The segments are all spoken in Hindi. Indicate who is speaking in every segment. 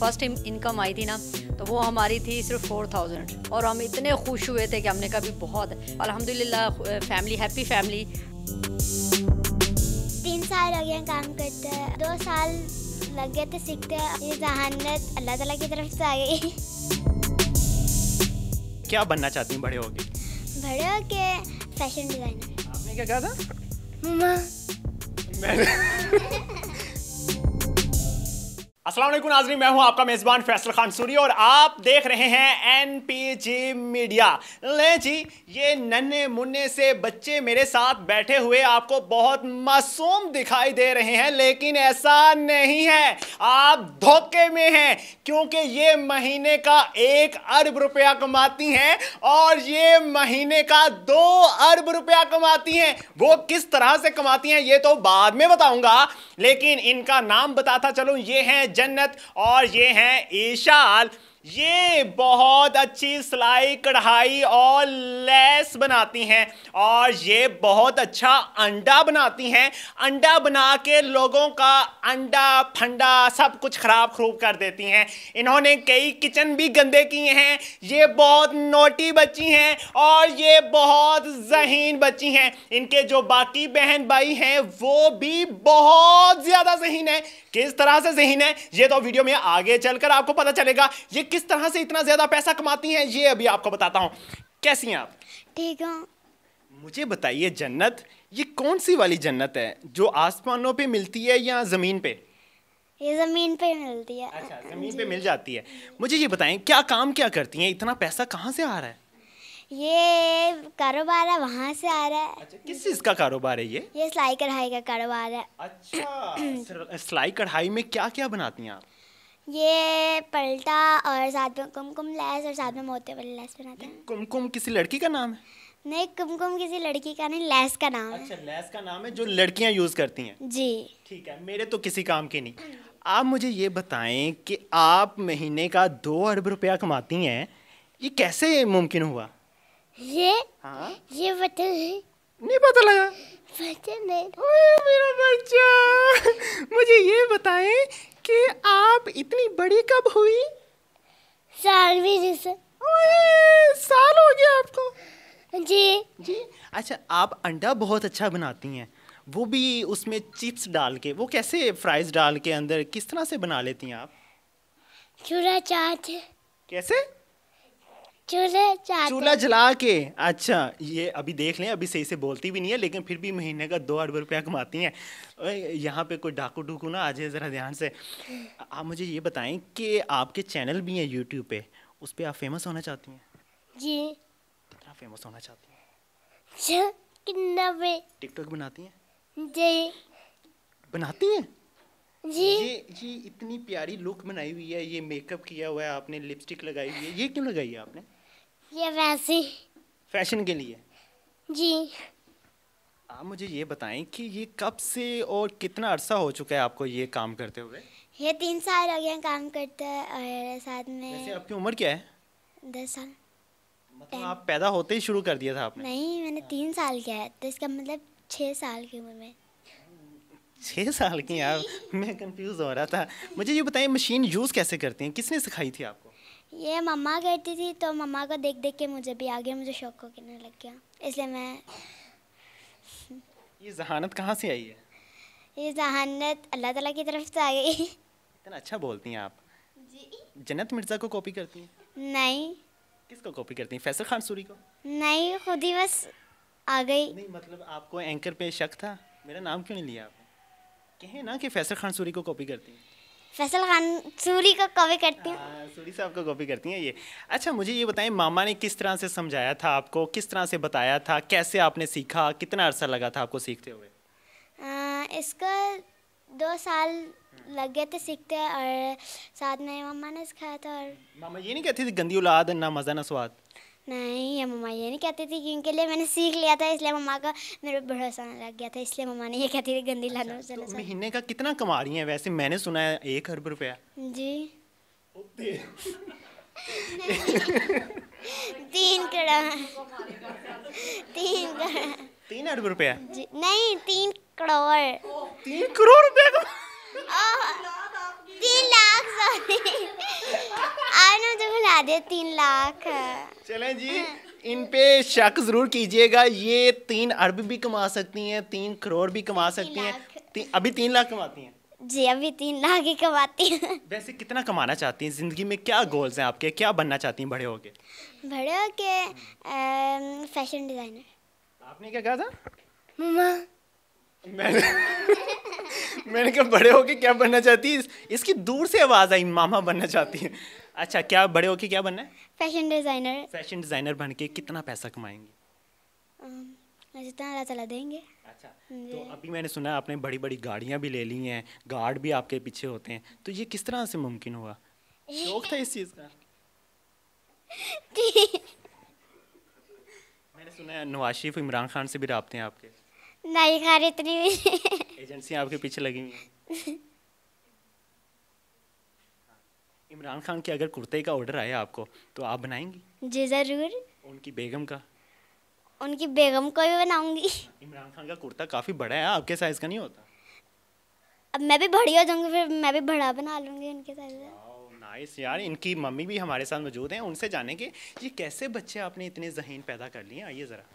Speaker 1: फर्स्ट इनकम आई थी ना तो वो हमारी थी सिर्फ फोर थाउजेंड और हम इतने खुश हुए थे कि हमने कहा भी बहुत अलहमदिल्ला फैमिली हैप्पी फैमिली तीन साल हो गए काम करते हैं दो साल
Speaker 2: लग गए थे सीखते ये जहानत अल्लाह ताला की तरफ से आ गई
Speaker 3: क्या बनना चाहती हूँ बड़े होके
Speaker 2: बड़े होके फैशन डिजाइनर आपने क्या कहा था मम्मा मैंने
Speaker 3: असलम नाजरी मैं हूं आपका मेज़बान फैसल खान सूरी और आप देख रहे हैं एन पी जी मीडिया ले जी ये नन्हे मुन्ने से बच्चे मेरे साथ बैठे हुए आपको बहुत मासूम दिखाई दे रहे हैं लेकिन ऐसा नहीं है आप धोखे में हैं क्योंकि ये महीने का एक अरब रुपया कमाती हैं और ये महीने का दो अरब रुपया कमाती हैं वो किस तरह से कमाती हैं ये तो बाद में बताऊंगा लेकिन इनका नाम बताता चलूं ये हैं जन्नत और ये हैं ईशाल ये बहुत अच्छी सिलाई कढ़ाई और लेस बनाती हैं और ये बहुत अच्छा अंडा बनाती हैं अंडा बना के लोगों का अंडा फंडा सब कुछ ख़राब खरूब कर देती हैं इन्होंने कई किचन भी गंदे किए हैं ये बहुत नोटी बच्ची हैं और ये बहुत जहीन बच्ची हैं इनके जो बाकी बहन भाई हैं वो भी बहुत ज़्यादा जहीन है किस तरह से जहीन है ये तो वीडियो में आगे चलकर आपको पता चलेगा ये किस तरह से इतना ज़्यादा पैसा कमाती हैं ये अभी आपको बताता हूँ कैसी हैं आप ठीक हूँ मुझे बताइए जन्नत ये कौन सी वाली जन्नत है जो आसमानों पे मिलती है या ज़मीन पे
Speaker 2: ये ज़मीन पे मिलती है अच्छा ज़मीन पे मिल
Speaker 3: जाती है मुझे ये बताएं क्या काम क्या करती हैं इतना पैसा कहाँ से आ रहा है
Speaker 2: ये कारोबार है वहाँ से आ रहा है अच्छा, किस
Speaker 3: चीज़ का कारोबार है ये
Speaker 2: ये सिलाई कढ़ाई का कारोबार है अच्छा
Speaker 3: सिलाई कढ़ाई में क्या क्या बनाती हैं आप
Speaker 2: ये पलटा और साथ में कुमकुम लैस और साथ में मोती वाली लैस बनाते हैं कुमकुम किसी लड़की का नाम है नहीं कुमकुम किसी लड़की का नहीं लैस का नाम अच्छा लैस का नाम है जो
Speaker 3: लड़कियां यूज करती हैं
Speaker 2: जी ठीक है
Speaker 3: मेरे तो किसी काम के नहीं आप मुझे ये बताएं कि आप महीने का दो अरब रुपया कमाती हैं ये कैसे मुमकिन हुआ
Speaker 2: ये हाँ ये पता है नहीं पता लगा बच्चा नहीं मेरा बच्चा मुझे ये बताएं कि आप इतनी बड़ी कब हुई सालवी जी से
Speaker 1: साल हो गया आपको
Speaker 2: जी जी
Speaker 3: अच्छा आप अंडा बहुत अच्छा बनाती हैं वो भी उसमें चिप्स डाल के वो कैसे फ्राइज डाल के अंदर किस तरह से बना लेती हैं आप
Speaker 2: चूरा चाट कैसे चूल्हे चूल्हा जला
Speaker 3: के अच्छा ये अभी देख लें अभी सही से बोलती भी नहीं है लेकिन फिर भी महीने का दो अरब रुपया कमाती हैं यहाँ पे कोई डाकू डूकू ना आ जाए ज़रा ध्यान से आप मुझे ये बताएं कि आपके चैनल भी हैं यूट्यूब पे उस पर आप फेमस होना चाहती हैं जी कितना फेमस होना
Speaker 2: चाहती हैं कितना पे
Speaker 3: टिकटॉक बनाती
Speaker 2: हैं जी बनाती हैं जी ये
Speaker 3: इतनी प्यारी लुक बनाई हुई है ये मेकअप किया हुआ है आपने लिपस्टिक लगाई हुई है ये क्यों लगाई है आपने ये वैसे फैशन के लिए जी आप मुझे ये बताएं कि ये कब से और कितना अरसा हो चुका है आपको ये काम करते हुए
Speaker 2: ये तीन साल हो गया काम करते हैं और साथ में वैसे आपकी उम्र क्या है दस साल मतलब
Speaker 3: आप पैदा होते ही शुरू कर दिया था आपने
Speaker 2: नहीं मैंने हाँ। तीन साल किया है तो इसका मतलब छः साल की उम्र में
Speaker 3: छः साल की यार मैं कंफ्यूज हो रहा था मुझे ये बताएं मशीन यूज़ कैसे करते हैं किसने सिखाई थी आपको
Speaker 2: ये मम्मा कहती थी तो मम्मा को देख देख के मुझे भी आ गया मुझे शौक हो गिरने लग गया इसलिए मैं
Speaker 3: ये जहानत कहाँ से आई है
Speaker 2: ये जहानत अल्लाह ताला की तरफ से आ गई
Speaker 3: इतना अच्छा बोलती हैं आप जी जन्नत मिर्ज़ा को कॉपी करती
Speaker 2: हैं नहीं
Speaker 3: किसको कॉपी करती हैं फैसल खान सूरी को
Speaker 2: नहीं खुद ही बस आ गई नहीं मतलब आपको
Speaker 3: एंकर पे शक था मेरा नाम क्यों नहीं लिया आपने कहें ना कि फैसल खान सूरी को कॉपी करती हैं
Speaker 2: फैसल खान सूरी का कॉपी करती हूँ हाँ,
Speaker 3: सूरी साहब को कॉपी करती हैं ये अच्छा मुझे ये बताएं मामा ने किस तरह से समझाया था आपको किस तरह से बताया था कैसे आपने सीखा कितना अरसा लगा था आपको सीखते हुए
Speaker 2: इसका इसको दो साल लग गए थे सीखते और साथ में मामा ने सिखाया था और मामा ये नहीं
Speaker 3: कहती थी गंदी औलाद ना मज़ा ना स्वाद
Speaker 2: नहीं या मम्मा ये नहीं कहती थी क्योंकि लिए मैंने सीख लिया था इसलिए मम्मा का मेरे पर भरोसा लग गया था इसलिए मम्मा ने ये कहती थी गंदी अच्छा, लानों से तो
Speaker 3: महीने का कितना कमा रही है वैसे मैंने सुना है एक अरब रुपया
Speaker 2: जी तीन करोड़ तीन करोड़ तीन अरब रुपया जी नहीं तीन करोड़ तीन करोड़ रुपया तीन लाख सॉरी आज मुझे तो दे तीन लाख
Speaker 3: चलें जी इन पे शक ज़रूर कीजिएगा ये तीन अरब भी कमा सकती हैं तीन करोड़ भी कमा सकती हैं ती, अभी तीन लाख कमाती हैं जी अभी तीन लाख ही कमाती हैं वैसे कितना कमाना चाहती हैं ज़िंदगी में क्या गोल्स हैं आपके क्या बनना चाहती हैं बड़े होके
Speaker 2: बड़े होके फैशन डिज़ाइनर आपने क्या कहा था मम्मा मैंने मैंने कहा बड़े होके
Speaker 3: क्या बनना चाहती है इसकी दूर से आवाज़ आई मामा बनना चाहती है अच्छा क्या बड़े होके क्या बनना है
Speaker 2: फैशन डिज़ाइनर फैशन
Speaker 3: डिज़ाइनर बन के कितना पैसा कमाएंगे
Speaker 2: um, जितना अल्लाह ताला देंगे अच्छा तो
Speaker 3: अभी मैंने सुना आपने बड़ी बड़ी गाड़ियाँ भी ले ली हैं गार्ड भी आपके पीछे होते हैं तो ये किस तरह से मुमकिन हुआ शौक था इस चीज़ का मैंने सुना है नवाज शरीफ इमरान खान से भी रबते हैं आपके
Speaker 2: नहीं खैर इतनी भी
Speaker 3: एजेंसियां आपके पीछे लगी हुई हैं हाँ। इमरान खान के अगर कुर्ते का ऑर्डर आया आपको तो आप बनाएंगी
Speaker 2: जी ज़रूर
Speaker 3: उनकी बेगम का
Speaker 2: उनकी बेगम को भी बनाऊंगी
Speaker 3: इमरान खान का कुर्ता काफ़ी बड़ा है आपके साइज़ का नहीं होता
Speaker 2: अब मैं भी बड़ी हो जाऊंगी फिर मैं भी बड़ा बना लूंगी उनके साइज़ का
Speaker 3: नाइस यार इनकी मम्मी भी हमारे साथ मौजूद हैं उनसे जानेंगे ये कैसे बच्चे आपने इतने जहीन पैदा कर लिए आइए ज़रा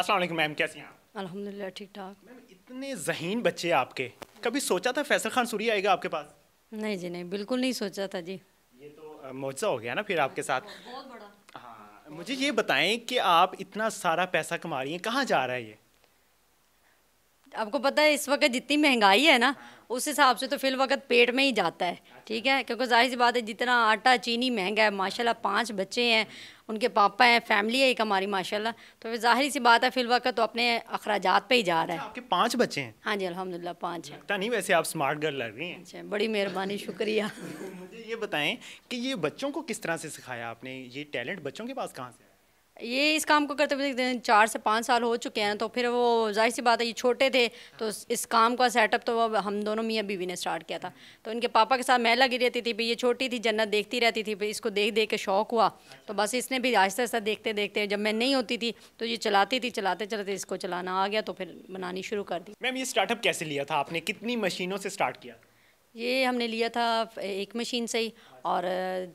Speaker 3: अस्सलाम वालेकुम मैम कैसी हैं आप
Speaker 1: अल्हम्दुलिल्लाह ठीक ठाक मैम इतने
Speaker 3: जहीन बच्चे आपके कभी सोचा था फैसल खान सूरी आएगा आपके पास
Speaker 1: नहीं जी नहीं बिल्कुल नहीं सोचा था जी
Speaker 3: ये तो मुआवजा हो गया ना फिर आपके साथ बहुत बड़ा हाँ मुझे ये बताएं कि आप इतना सारा पैसा कमा रही हैं कहाँ जा रहा है ये
Speaker 1: आपको पता है इस वक्त जितनी महंगाई है ना उस हिसाब से तो फिल वक्त पेट में ही जाता है अच्छा। ठीक है क्योंकि जाहिर सी बात है जितना आटा चीनी महंगा है माशाल्लाह पांच बच्चे हैं उनके पापा हैं फैमिली है एक हमारी माशा तो फिर ज़ाहिर सी बात है फिल वक्त तो अपने अखराज पे ही जा रहा है अच्छा, आपके
Speaker 3: पाँच बच्चे हैं
Speaker 1: हाँ जी अलहमदिल्ला पाँच
Speaker 3: हैं नहीं वैसे आप स्मार्ट गर्ल लग रही हैं अच्छा
Speaker 1: बड़ी मेहरबानी शुक्रिया
Speaker 3: मुझे ये बताएं कि ये बच्चों को किस तरह से सिखाया आपने ये टैलेंट बच्चों
Speaker 1: के पास कहाँ से ये इस काम को करते हुए चार से पाँच साल हो चुके हैं तो फिर वो जाहिर सी बात है ये छोटे थे तो इस काम का सेटअप तो अब हम दोनों मियाँ बीवी ने स्टार्ट किया था तो इनके पापा के साथ मैं लगी रहती थी ये छोटी थी जन्नत देखती रहती थी इसको देख देख के शौक हुआ तो बस इसने भी आहिस्ता आहिस्ता देखते देखते जब मैं नहीं होती थी तो ये चलाती थी चलाते चलाते इसको चलाना आ गया तो फिर बनानी शुरू कर दी
Speaker 3: मैम ये स्टार्टअप कैसे लिया था आपने कितनी मशीनों से स्टार्ट किया
Speaker 1: ये हमने लिया था एक मशीन से ही और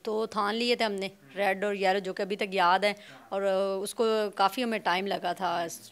Speaker 1: तो थान लिए थे हमने रेड और येलो जो कि अभी तक याद है और उसको काफ़ी हमें टाइम लगा था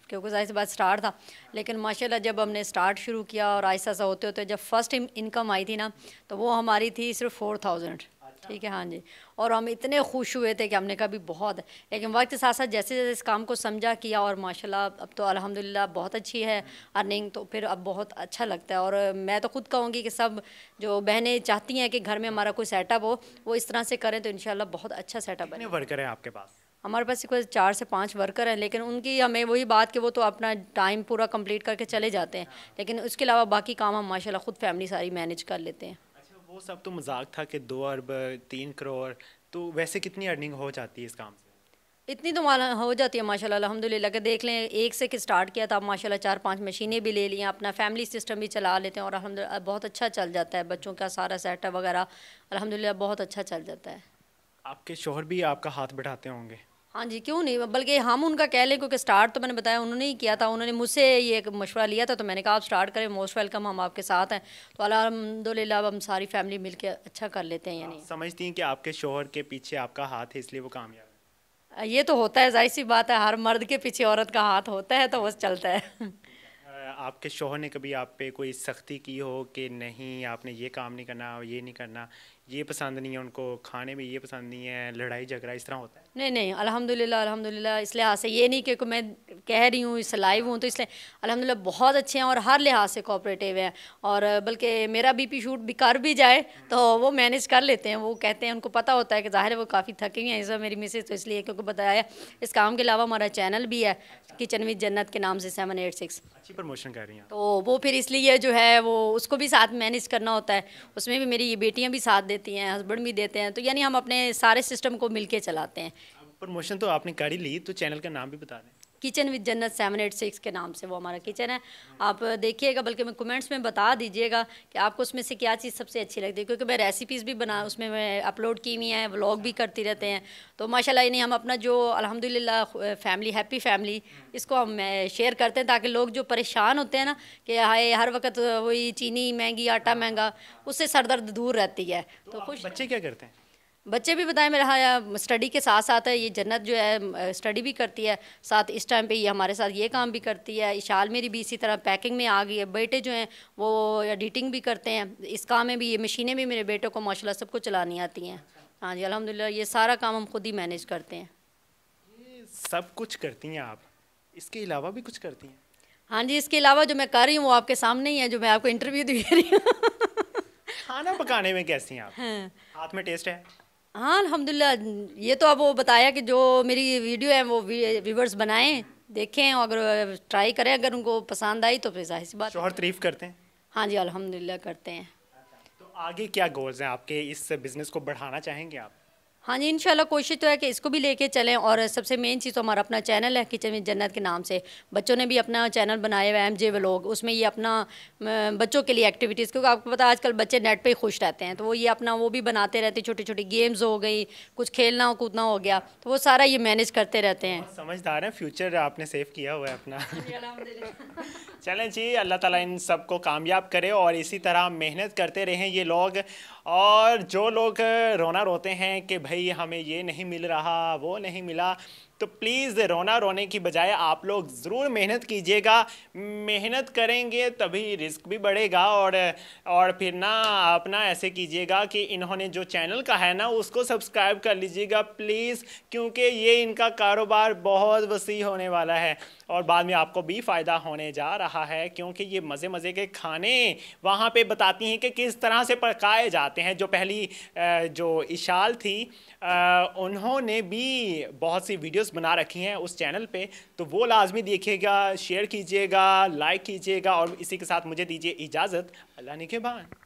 Speaker 1: क्योंकि जाहिर सी बात स्टार्ट था लेकिन माशाल्लाह जब हमने स्टार्ट शुरू किया और आहिस्ता ऐसा होते होते जब फर्स्ट इनकम आई थी ना तो वो हमारी थी सिर्फ फोर थाउजेंड ठीक है हाँ जी और हम इतने खुश हुए थे कि हमने कहा भी बहुत लेकिन वक्त के साथ साथ जैसे जैसे इस काम को समझा किया और माशाल्लाह अब तो अल्हम्दुलिल्लाह बहुत अच्छी है अर्निंग तो फिर अब बहुत अच्छा लगता है और मैं तो खुद कहूँगी कि सब जो बहनें चाहती हैं कि घर में हमारा कोई सेटअप हो वो इस तरह से करें तो इन बहुत अच्छा सेटअप है
Speaker 3: वर्कर हैं आपके पास
Speaker 1: हमारे पास कोई चार से पाँच वर्कर हैं लेकिन उनकी हमें वही बात कि वो तो अपना टाइम पूरा कम्प्लीट करके चले जाते हैं लेकिन उसके अलावा बाकी काम हम माशाला खुद फैमिली सारी मैनेज कर लेते हैं
Speaker 3: सब तो मजाक था कि दो अरब तीन करोड़ तो वैसे कितनी अर्निंग हो जाती है इस काम से
Speaker 1: इतनी तो माला हो जाती है माशाल्लाह अलहमदिल्ला के देख लें एक से स्टार्ट किया था माशा माशाल्लाह चार पांच मशीनें भी ले ली हैं अपना फैमिली सिस्टम भी चला लेते हैं और अलहमद बहुत अच्छा चल जाता है बच्चों का सारा सेटअप वगैरह अलहमदिल्ला बहुत अच्छा चल जाता है
Speaker 3: आपके शोहर भी आपका हाथ बैठाते होंगे
Speaker 1: हाँ जी क्यों नहीं बल्कि हम उनका कह लें क्योंकि स्टार्ट तो मैंने बताया उन्होंने ही किया था उन्होंने मुझसे ये एक मशवरा लिया था तो मैंने कहा आप स्टार्ट करें मोस्ट वेलकम हम आपके साथ हैं तो अलहमदिल्ला अब हम सारी फैमिली मिलकर अच्छा कर लेते हैं हाँ, यानी
Speaker 3: समझती हैं कि आपके शोहर के पीछे आपका हाथ है इसलिए वो कामयाब
Speaker 1: है ये तो होता है जाहिर सी बात है हर मर्द के पीछे औरत का हाथ होता है तो बस चलता है
Speaker 3: आपके शोहर ने कभी आप पे कोई सख्ती की हो कि नहीं आपने ये काम नहीं करना ये नहीं करना ये पसंद नहीं है उनको खाने में ये पसंद नहीं है लड़ाई झगड़ा इस तरह होता है
Speaker 1: नहीं नहीं अल्हम्दुलिल्लाह अल्हम्दुलिल्लाह इस लिहाज से ये नहीं कि मैं कह रही हूँ इस लाइव हूँ तो इसलिए अल्हम्दुलिल्लाह बहुत अच्छे हैं और हर लिहाज से कोऑपरेटिव हैं और बल्कि मेरा बीपी शूट भी कर भी जाए तो वो मैनेज कर लेते हैं वो कहते हैं उनको पता होता है कि ज़ाहिर है वो काफ़ी थकी हुए हैं इस मेरी मिसेज तो इसलिए क्योंकि बताया इस काम के अलावा हमारा चैनल भी है किचन विद जन्नत के नाम से सेवन एट सिक्स
Speaker 3: अच्छी प्रमोशन कर रही हैं
Speaker 1: तो वो फिर इसलिए जो है वो उसको भी साथ मैनेज करना होता है उसमें भी मेरी बेटियाँ भी साथ देती हैं हस्बैंड भी देते हैं तो यानी हम अपने सारे सिस्टम को मिल चलाते हैं
Speaker 3: प्रमोशन तो आपने गाड़ी ली तो चैनल का नाम भी बता दें
Speaker 1: kitchen with Jannat seven eight six के नाम से वो हमारा किचन है आप देखिएगा बल्कि मैं कमेंट्स में बता दीजिएगा कि आपको उसमें से क्या चीज़ सबसे अच्छी लगती है क्योंकि मैं रेसिपीज़ भी बना उसमें मैं अपलोड की हुई हैं व्लॉग भी करती रहते हैं तो माशाल्लाह यानी हम अपना जो अल्हम्दुलिल्लाह फैमिली हैप्पी फैमिली इसको हम शेयर करते हैं ताकि लोग जो परेशान होते हैं ना कि हाय हर वक्त वही चीनी महंगी आटा महंगा उससे सर दर्द दूर रहती है तो,
Speaker 3: तो खुश बच्चे क्या करते हैं
Speaker 1: बच्चे भी बताएं मेरा हाँ स्टडी के साथ साथ है ये जन्नत जो है स्टडी भी करती है साथ इस टाइम पे ये हमारे साथ ये काम भी करती है इशाल मेरी भी इसी तरह पैकिंग में आ गई है बेटे जो हैं वो एडिटिंग भी करते हैं इस काम में भी ये मशीनें भी मेरे बेटों को माशाला सबको चलानी आती हैं हाँ जी अलहमदिल्ला ये सारा काम हम खुद ही मैनेज करते हैं
Speaker 3: सब कुछ करती हैं आप इसके अलावा भी कुछ करती हैं
Speaker 1: हाँ जी इसके अलावा जो मैं कर रही हूँ वो आपके सामने ही है जो मैं आपको इंटरव्यू दे रही हूँ
Speaker 3: खाना पकाने में कैसी हैं आप हाँ। हाथ में टेस्ट है
Speaker 1: हाँ अलहमदिल्ला ये तो अब वो बताया कि जो मेरी वीडियो है वो व्यूवर्स बनाएं देखें और अगर ट्राई करें अगर उनको पसंद आई तो फिर जाहिर सी बात शोहर तारीफ करते हैं हाँ जी अलहमदिल्ला करते हैं अच्छा, तो आगे क्या
Speaker 3: गोल्स हैं आपके इस बिज़नेस को बढ़ाना चाहेंगे आप
Speaker 1: हाँ जी इंशाल्लाह कोशिश तो है कि इसको भी लेके चलें और सबसे मेन चीज़ तो हमारा अपना चैनल है किचन में जन्नत के नाम से बच्चों ने भी अपना चैनल बनाया हुआ है एम जे व्लॉग उसमें ये अपना बच्चों के लिए एक्टिविटीज़ क्योंकि आपको पता है आजकल बच्चे नेट पे ही खुश रहते हैं तो वो ये अपना वो भी बनाते रहते छोटी छोटी गेम्स हो गई कुछ खेलना कूदना हो गया तो वो सारा ये मैनेज करते रहते हैं
Speaker 3: समझदार हैं फ्यूचर आपने सेव किया हुआ है अपना चलें जी अल्लाह ताला इन सबको कामयाब करे और इसी तरह मेहनत करते रहें ये लोग और जो लोग रोना रोते हैं कि भाई हमें ये नहीं मिल रहा वो नहीं मिला तो प्लीज़ रोना रोने की बजाय आप लोग ज़रूर मेहनत कीजिएगा मेहनत करेंगे तभी रिस्क भी बढ़ेगा और और फिर ना आप ना ऐसे कीजिएगा कि इन्होंने जो चैनल का है ना उसको सब्सक्राइब कर लीजिएगा प्लीज़ क्योंकि ये इनका कारोबार बहुत वसी होने वाला है और बाद में आपको भी फ़ायदा होने जा रहा है क्योंकि ये मज़े मज़े के खाने वहाँ पर बताती हैं कि किस तरह से पकाए जाते हैं जो पहली जो इशाल थी उन्होंने भी बहुत सी वीडियो वीडियोस बना रखी हैं उस चैनल पे तो वो लाजमी देखिएगा शेयर कीजिएगा लाइक कीजिएगा और इसी के साथ मुझे दीजिए इजाज़त अल्लाह ने के बाद